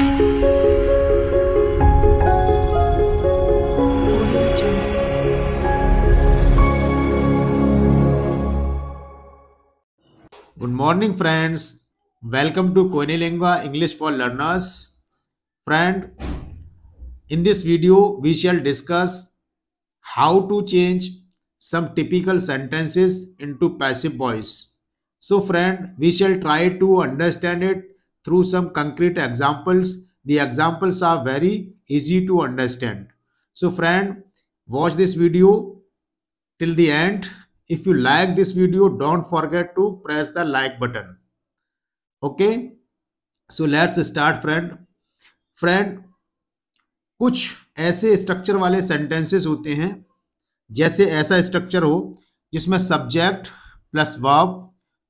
Good morning, friends. Welcome to Koinilingua English for Learners. Friend, in this video, we shall discuss how to change some typical sentences into passive voice. So, friend, we shall try to understand it through some concrete examples. The examples are very easy to understand. So friend, watch this video till the end. If you like this video, don't forget to press the like button. Okay, so let's start friend. Friend, कुछ ऐसे structure वाले sentences होते हैं जैसे ऐसा structure हो जिसमें subject plus verb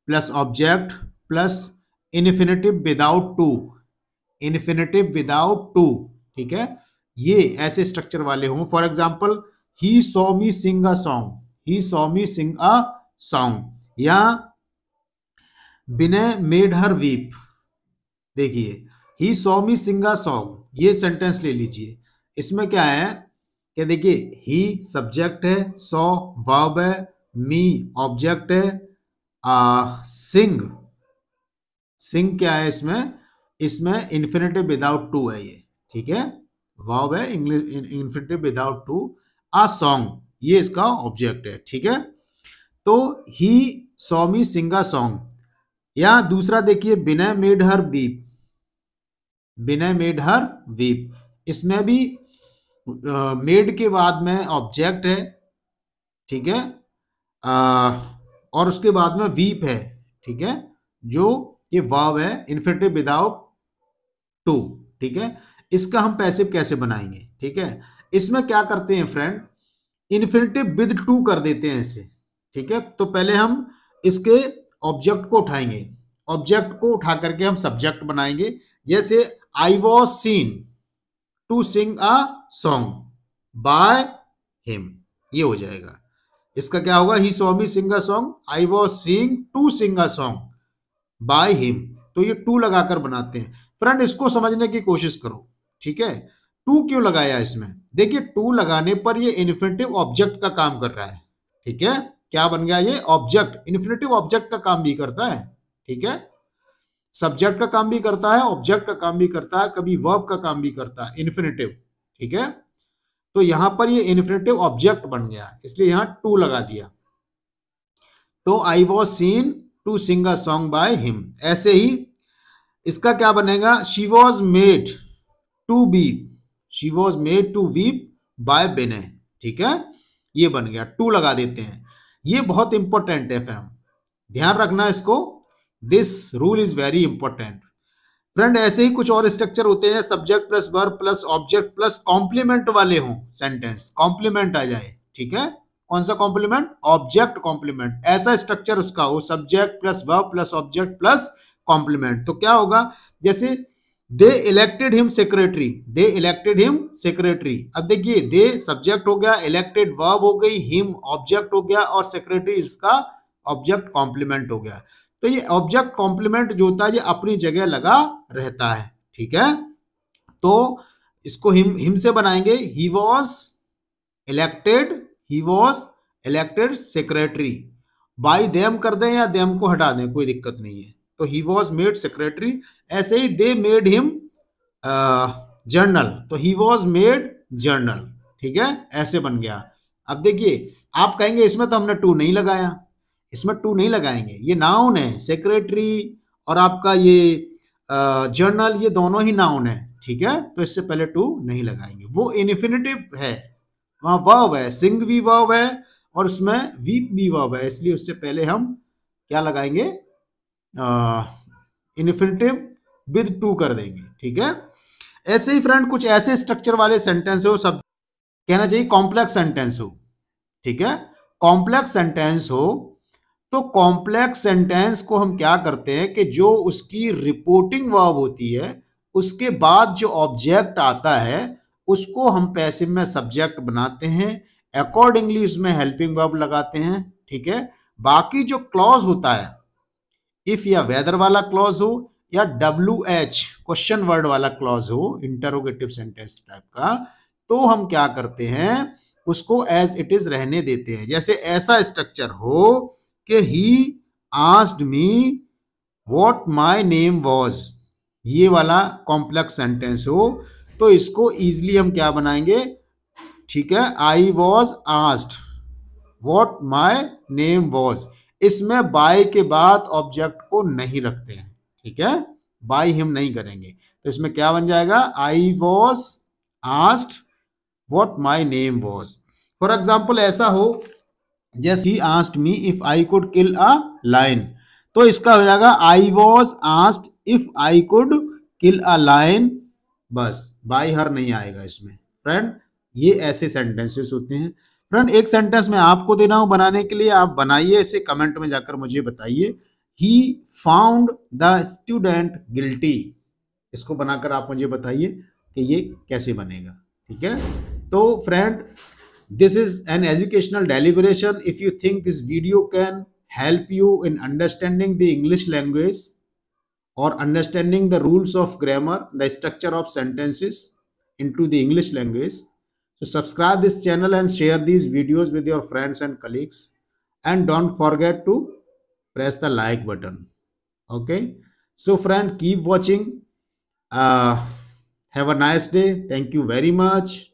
plus object plus infinitive without to infinitive without to ठीक है ये ऐसे स्ट्रक्चर वाले हों for example he saw me sing a song he saw me sing a song या बिनय मेड हर वीप देखिए he saw me sing a song ये sentence ले लीजिए इसमें क्या है कि देखिए ही सब्जेक्ट है सो वर्ब है मी ऑब्जेक्ट है आ, सिंग सिंह क्या है इसमें इसमें इन्फिनेटिव विदाउट टू है ये ठीक है वाव है English infinitive without to a song ये इसका ऑब्जेक्ट है ठीक है तो ही सौमी सिंगा सॉन्ग या दूसरा देखिए Bina made her beep Bina made her weep इसमें भी मेड uh, के बाद में ऑब्जेक्ट है ठीक है uh, और उसके बाद में वीप है ठीक है जो ये वाव है इन्फिनेटिव विदाउट टू ठीक है इसका हम पैसिव कैसे बनाएंगे ठीक है इसमें क्या करते हैं फ्रेंड इन्फिनेटिव विद टू कर देते हैं इसे ठीक है तो पहले हम इसके ऑब्जेक्ट को उठाएंगे ऑब्जेक्ट को उठा करके हम सब्जेक्ट बनाएंगे जैसे I was seen to sing a song by him ये हो जाएगा इसका क्या होगा he saw me sing a song I was seen to sing a song by him तो ये टू लगाकर बनाते हैं फ्रेंड इसको समझने की कोशिश करो ठीक है टू क्यों लगाया इसमें देखिए टू लगाने पर ये इन्फिनेटिव ऑब्जेक्ट का काम कर रहा है ठीक है क्या बन गया ये ऑब्जेक्ट इन्फिनेटिव ऑब्जेक्ट का काम भी करता है ठीक है सब्जेक्ट का काम भी करता है ऑब्जेक्ट का काम भी करता है कभी वर्ब का काम भी करता है इन्फिनेटिव ठीक है तो यहां पर ये इन्फिनेटिव ऑब्जेक्ट बन गया इसलिए यहां टू लगा दिया तो I was seen to sing a song by him ऐसे ही इसका क्या बनेगा she was made to beep she was made to weep by Binay ठीक है ये बन गया टू लगा देते हैं ये बहुत इंपॉर्टेंट है फैम ध्यान रखना इसको this rule is very important friend ऐसे ही कुछ और स्ट्रक्चर होते हैं subject plus verb plus object plus complement वाले हों सेंटेंस कॉम्प्लीमेंट आ जाए ठीक है कौन सा कॉम्प्लीमेंट ऑब्जेक्ट कॉम्प्लीमेंट ऐसा स्ट्रक्चर उसका हो subject plus verb plus object plus complement तो क्या होगा जैसे they elected him secretary they elected him secretary अब देखिए दे सब्जेक्ट हो गया इलेक्टेड वर्ब हो गई हिम ऑब्जेक्ट हो गया और सेक्रेटरी इसका ऑब्जेक्ट कॉम्प्लीमेंट हो गया तो ये ऑब्जेक्ट कॉम्प्लीमेंट जो होता है ये अपनी जगह लगा रहता है ठीक है तो इसको हिम हिम से बनाएंगे he was elected he was elected secretary by them कर दें या देम को हटा दें कोई दिक्कत नहीं है तो ही वॉज मेड सेक्रेटरी ऐसे ही दे मेड हिम जर्नल तो ही वॉज मेड जर्नल ठीक है ऐसे बन गया अब देखिए आप कहेंगे इसमें तो हमने टू नहीं लगाया इसमें टू नहीं लगाएंगे ये नाउन है सेक्रेटरी और आपका ये जर्नल ये दोनों ही नाउन है ठीक है तो इससे पहले टू नहीं लगाएंगे वो इनफिनिटिव है वहां वर्व है सिंग भी वर्व है और उसमें वीप भी वर्व है इसलिए उससे पहले हम क्या लगाएंगे इन्फिनेटिव विद टू कर देंगे ठीक है ऐसे ही फ्रेंड कुछ ऐसे स्ट्रक्चर वाले सेंटेंस हो सब कहना चाहिए कॉम्प्लेक्स सेंटेंस हो ठीक है कॉम्प्लेक्स सेंटेंस हो तो कॉम्प्लेक्स सेंटेंस को हम क्या करते हैं कि जो उसकी रिपोर्टिंग वर्ब होती है उसके बाद जो ऑब्जेक्ट आता है उसको हम पैसिव में सब्जेक्ट बनाते हैं अकॉर्डिंगली उसमें हेल्पिंग वर्ब लगाते हैं ठीक है बाकी जो क्लॉज होता है इफ या वेदर वाला क्लॉज हो या डब्ल्यू एच क्वेश्चन वर्ड वाला क्लॉज हो इंटरोगेटिव सेंटेंस टाइप का तो हम क्या करते हैं उसको एज इट इज रहने देते हैं जैसे ऐसा स्ट्रक्चर हो कि he asked me what my name was ये वाला कॉम्प्लेक्स सेंटेंस हो तो इसको इजिली हम क्या बनाएंगे ठीक है I was asked what my name was इसमें बाय के बाद ऑब्जेक्ट को नहीं रखते हैं ठीक है बाय हम नहीं करेंगे तो इसमें क्या बन जाएगा I was asked what my name was for example ऐसा हो जैस he asked me if I could kill a lion तो इसका हो जाएगा I was asked if I could kill a lion बस बाई हर नहीं आएगा इसमें फ्रेंड ये ऐसे सेंटेंसेस होते हैं फ्रेंड एक सेंटेंस मैं आपको दे रहा हूं बनाने के लिए आप बनाइए इसे कमेंट में जाकर मुझे बताइए he found the student guilty इसको बनाकर आप मुझे बताइए कि ये कैसे बनेगा ठीक है तो friend this is an educational deliberation if you think this video can help you in understanding the English language or understanding the rules of grammar, the structure of sentences into the English language. So subscribe this channel and share these videos with your friends and colleagues. And don't forget to press the like button. Okay. So friend, keep watching. Uh, have a nice day. Thank you very much.